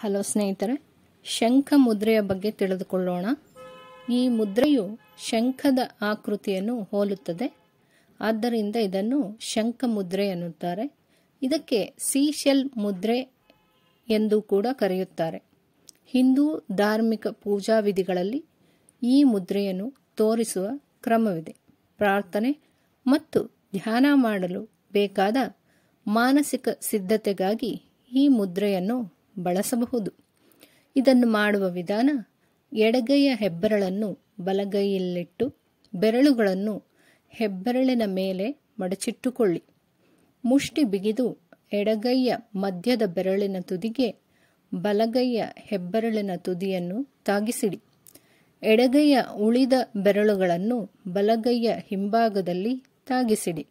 hello ಸ್ನೇಹಿತರೆ ಶಂಖ ಮುದ್ರೆಯ ಬಗ್ಗೆ ತಿಳಿದುಕೊಳ್ಳೋಣ ಈ ಮುದ್ರೆಯು ಶಂಖದ ಆಕೃತಿಯನ್ನು ಹೋಲುತ್ತದೆ ಆದ್ದರಿಂದ ಇದನ್ನು ಶಂಖ ಮುದ್ರೆ ಎನ್ನುತ್ತಾರೆ ಇದಕ್ಕೆ ಸೀಶೆಲ್ ಮುದ್ರೆ ಎಂದು ಕೂಡ ಕರೆಯುತ್ತಾರೆ ಹಿಂದೂ ಧಾರ್ಮಿಕ ಪೂಜಾ ವಿಧಿಗಳಲ್ಲಿ ಈ ಮುದ್ರೆಯನ್ನು ತೋರಿಸುವ ಕ್ರಮವಿದೆ ಪ್ರಾರ್ಥನೆ ಮತ್ತು ಧ್ಯಾನ ಮಾಡಲು ಬೇಕಾದ ಮಾನಸಿಕ ಸಿದ್ಧತೆಗಾಗಿ ಈ ಮುದ್ರೆಯನ್ನು ಬಳಸಬಹುದು ಇದನ್ನು ಮಾಡುವ ವಿಧಾನ ಎಡಗೈಯ ಹೆಬ್ಬೆರಳನ್ನು ಬಲಗೈಯಲ್ಲಿಟ್ಟು ಬೆರಳುಗಳನ್ನು ಹೆಬ್ಬೆರಳಿನ ಮೇಲೆ ಮಡಚಿಟ್ಟುಕೊಳ್ಳಿ ಮುಷ್ಟಿ ಬಿಗಿದು ಎಡಗೈಯ ಮಧ್ಯದ ಬೆರಳಿನ ತುದಿಗೆ ಬಲಗೈಯ ಹೆಬ್ಬೆರಳಿನ ತುದಿಯನ್ನು ತಾಗಿಸಿಡಿ ಎಡಗೈಯ ಉಳಿದ ಬೆರಳುಗಳನ್ನು ಬಲಗೈಯ ಹಿಂಭಾಗದಲ್ಲಿ ತಾಗಿಸಿಡಿ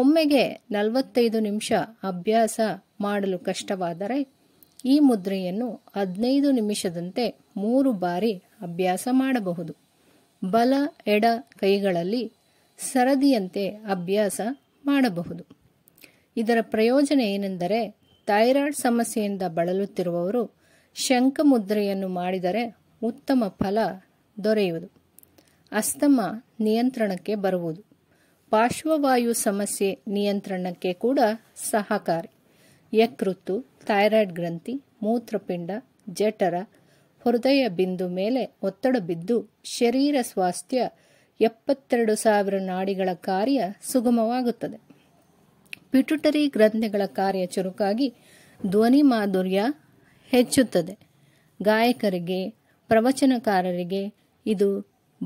ಒಮ್ಮೆಗೆ ನಲವತ್ತೈದು ನಿಮಿಷ ಅಭ್ಯಾಸ ಮಾಡಲು ಕಷ್ಟವಾದರೆ ಈ ಮುದ್ರೆಯನ್ನು ಹದಿನೈದು ನಿಮಿಷದಂತೆ ಮೂರು ಬಾರಿ ಅಭ್ಯಾಸ ಮಾಡಬಹುದು ಬಲ ಎಡ ಕೈಗಳಲ್ಲಿ ಸರದಿಯಂತೆ ಅಭ್ಯಾಸ ಮಾಡಬಹುದು ಇದರ ಪ್ರಯೋಜನ ಏನೆಂದರೆ ಥೈರಾಯ್ಡ್ ಸಮಸ್ಯೆಯಿಂದ ಬಳಲುತ್ತಿರುವವರು ಶಂಖ ಮುದ್ರೆಯನ್ನು ಮಾಡಿದರೆ ಉತ್ತಮ ಫಲ ದೊರೆಯುವುದು ಅಸ್ತಮ ನಿಯಂತ್ರಣಕ್ಕೆ ಬರುವುದು ಪಾರ್ಶ್ವವಾಯು ಸಮಸ್ಯೆ ನಿಯಂತ್ರಣಕ್ಕೆ ಕೂಡ ಸಹಕಾರಿ ಯಕೃತ್ತು ಥೈರಾಯ್ಡ್ ಗ್ರಂಥಿ ಮೂತ್ರಪಿಂಡ ಜಠರ ಹೃದಯ ಬಿಂದು ಮೇಲೆ ಒತ್ತಡ ಬಿದ್ದು ಶರೀರ ಸ್ವಾಸ್ಥ್ಯ ಎಪ್ಪತ್ತೆರಡು ಸಾವಿರ ನಾಡಿಗಳ ಕಾರ್ಯ ಸುಗಮವಾಗುತ್ತದೆ ಪಿಟುಟರಿ ಗ್ರಂಥಿಗಳ ಕಾರ್ಯ ಚುರುಕಾಗಿ ಧ್ವನಿ ಮಾಧುರ್ಯ ಹೆಚ್ಚುತ್ತದೆ ಗಾಯಕರಿಗೆ ಪ್ರವಚನಕಾರರಿಗೆ ಇದು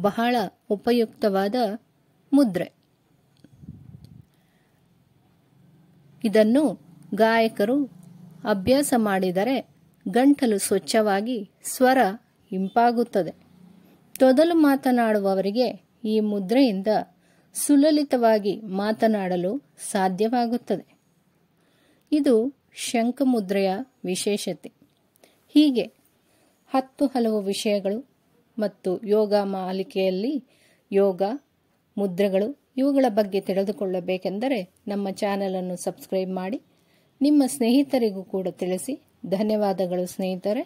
ಬಹಳ ಉಪಯುಕ್ತವಾದ ಮುದ್ರೆ ಇದನ್ನು ಗಾಯಕರು ಅಭ್ಯಾಸ ಮಾಡಿದರೆ ಗಂಟಲು ಸ್ವಚ್ಛವಾಗಿ ಸ್ವರ ಇಂಪಾಗುತ್ತದೆ ತೊದಲು ಮಾತನಾಡುವವರಿಗೆ ಈ ಮುದ್ರೆಯಿಂದ ಸುಲಲಿತವಾಗಿ ಮಾತನಾಡಲು ಸಾಧ್ಯವಾಗುತ್ತದೆ ಇದು ಶಂಖಮುದ್ರೆಯ ವಿಶೇಷತೆ ಹೀಗೆ ಹತ್ತು ಹಲವು ವಿಷಯಗಳು ಮತ್ತು ಯೋಗ ಮಾಲಿಕೆಯಲ್ಲಿ ಯೋಗ ಮುದ್ರೆಗಳು ಇವುಗಳ ಬಗ್ಗೆ ತಿಳಿದುಕೊಳ್ಳಬೇಕೆಂದರೆ ನಮ್ಮ ಚಾನಲನ್ನು ಸಬ್ಸ್ಕ್ರೈಬ್ ಮಾಡಿ ನಿಮ್ಮ ಸ್ನೇಹಿತರಿಗೂ ಕೂಡ ತಿಳಿಸಿ ಧನ್ಯವಾದಗಳು ಸ್ನೇಹಿತರೆ